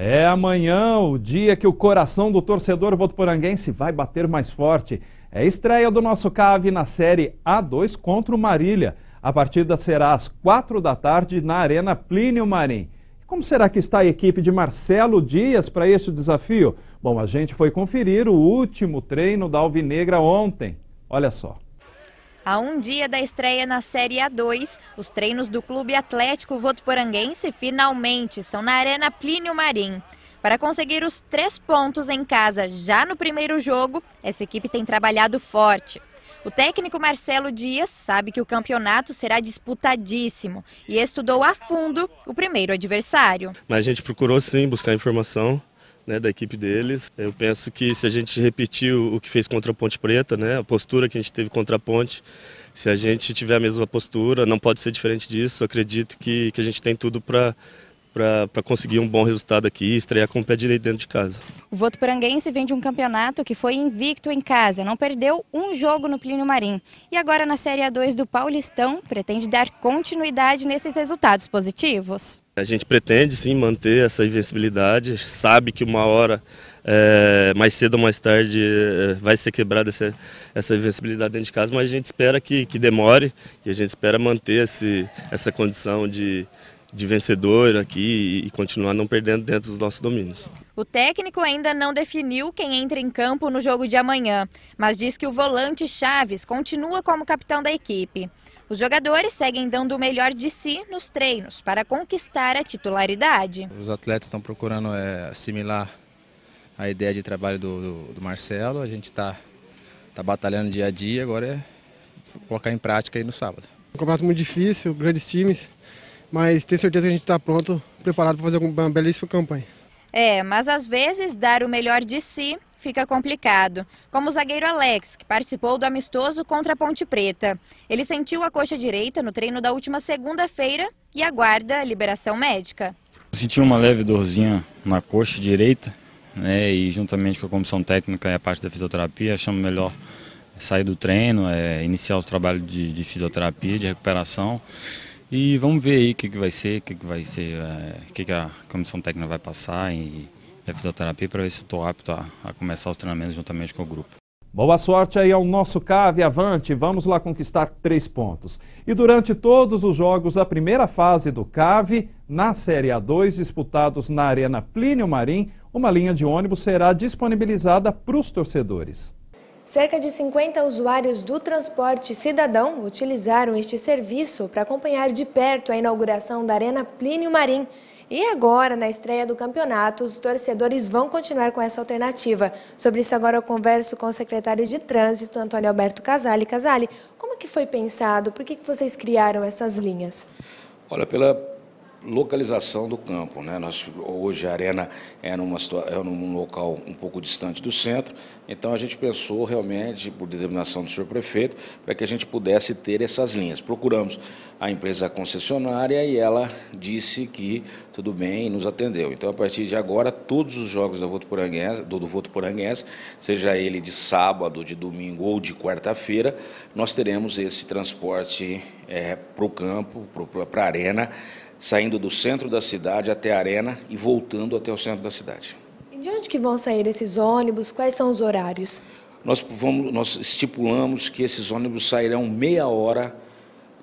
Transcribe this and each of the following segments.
É amanhã o dia que o coração do torcedor votoporanguense vai bater mais forte. É estreia do nosso CAV na série A2 contra o Marília. A partida será às quatro da tarde na Arena Plínio Marim. Como será que está a equipe de Marcelo Dias para este desafio? Bom, a gente foi conferir o último treino da Alvinegra ontem. Olha só. A um dia da estreia na Série A2, os treinos do Clube Atlético Votoporanguense finalmente são na Arena Plínio Marim. Para conseguir os três pontos em casa já no primeiro jogo, essa equipe tem trabalhado forte. O técnico Marcelo Dias sabe que o campeonato será disputadíssimo e estudou a fundo o primeiro adversário. Mas a gente procurou sim buscar informação né, da equipe deles. Eu penso que se a gente repetir o que fez contra a Ponte Preta, né, a postura que a gente teve contra a Ponte, se a gente tiver a mesma postura, não pode ser diferente disso. Acredito que, que a gente tem tudo para para conseguir um bom resultado aqui e estrear com o pé direito dentro de casa. O voto poranguense vem de um campeonato que foi invicto em casa, não perdeu um jogo no Plínio Marim. E agora na Série A2 do Paulistão, pretende dar continuidade nesses resultados positivos? A gente pretende sim manter essa invencibilidade, sabe que uma hora, é, mais cedo ou mais tarde, é, vai ser quebrada essa, essa invencibilidade dentro de casa, mas a gente espera que, que demore e a gente espera manter esse, essa condição de de vencedor aqui e continuar não perdendo dentro dos nossos domínios. O técnico ainda não definiu quem entra em campo no jogo de amanhã, mas diz que o volante Chaves continua como capitão da equipe. Os jogadores seguem dando o melhor de si nos treinos para conquistar a titularidade. Os atletas estão procurando é, assimilar a ideia de trabalho do, do, do Marcelo. A gente está tá batalhando dia a dia, agora é colocar em prática aí no sábado. Um combate muito difícil, grandes times mas tenho certeza que a gente está pronto, preparado para fazer uma belíssima campanha. É, mas às vezes dar o melhor de si fica complicado. Como o zagueiro Alex, que participou do amistoso contra a Ponte Preta. Ele sentiu a coxa direita no treino da última segunda-feira e aguarda a liberação médica. Eu senti uma leve dorzinha na coxa direita, né, e juntamente com a comissão técnica e a parte da fisioterapia, achamos melhor sair do treino, é, iniciar os trabalhos de, de fisioterapia, de recuperação. E vamos ver aí o que, que vai ser, o que, que vai ser, é, o que, que a comissão técnica vai passar e a fisioterapia para ver se estou apto a, a começar os treinamentos juntamente com o grupo. Boa sorte aí ao nosso Cave Avante, vamos lá conquistar três pontos. E durante todos os jogos da primeira fase do Cave, na Série A2, disputados na Arena Plínio Marim, uma linha de ônibus será disponibilizada para os torcedores. Cerca de 50 usuários do transporte cidadão utilizaram este serviço para acompanhar de perto a inauguração da Arena Plínio Marim. E agora, na estreia do campeonato, os torcedores vão continuar com essa alternativa. Sobre isso agora eu converso com o secretário de Trânsito, Antônio Alberto Casale. Casale, como que foi pensado? Por que, que vocês criaram essas linhas? Olha, pela localização do campo. Né? Nós, hoje a arena é, é num local um pouco distante do centro, então a gente pensou realmente, por determinação do senhor prefeito, para que a gente pudesse ter essas linhas. Procuramos a empresa concessionária e ela disse que tudo bem e nos atendeu. Então, a partir de agora, todos os jogos do Voto Poranguense, do Voto Poranguense seja ele de sábado, de domingo ou de quarta-feira, nós teremos esse transporte é, para o campo, para a arena, saindo do centro da cidade até a arena e voltando até o centro da cidade. E de onde que vão sair esses ônibus? Quais são os horários? Nós, vamos, nós estipulamos que esses ônibus sairão meia hora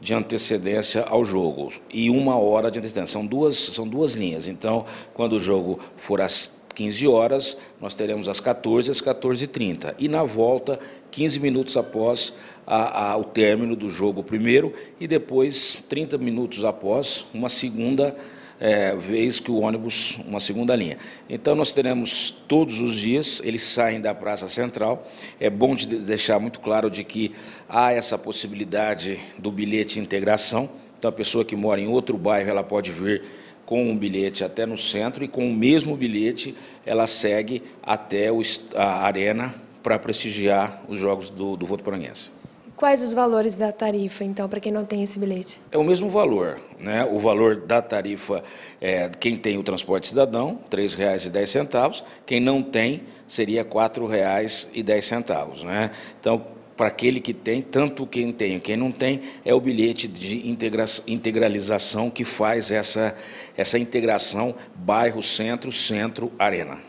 de antecedência ao jogo e uma hora de antecedência. São duas, são duas linhas. Então, quando o jogo for às 15 horas, nós teremos às 14 às 14h30. E na volta, 15 minutos após a, a, o término do jogo primeiro e depois 30 minutos após uma segunda é, vez que o ônibus, uma segunda linha. Então nós teremos todos os dias, eles saem da Praça Central. É bom de deixar muito claro de que há essa possibilidade do bilhete integração então, a pessoa que mora em outro bairro, ela pode vir com um bilhete até no centro e com o mesmo bilhete ela segue até a arena para prestigiar os jogos do, do Paranhense. Quais os valores da tarifa, então, para quem não tem esse bilhete? É o mesmo valor, né? O valor da tarifa é quem tem o transporte cidadão, R$ 3,10, quem não tem seria R$ 4,10, né? Então, para aquele que tem, tanto quem tem, quem não tem, é o bilhete de integra integralização que faz essa, essa integração bairro-centro, centro-arena.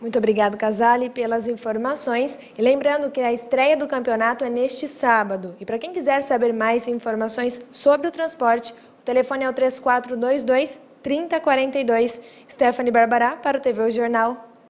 Muito obrigado, Casale, pelas informações. E lembrando que a estreia do campeonato é neste sábado. E para quem quiser saber mais informações sobre o transporte, o telefone é o 3422 3042. Stephanie Barbará para o TV o Jornal.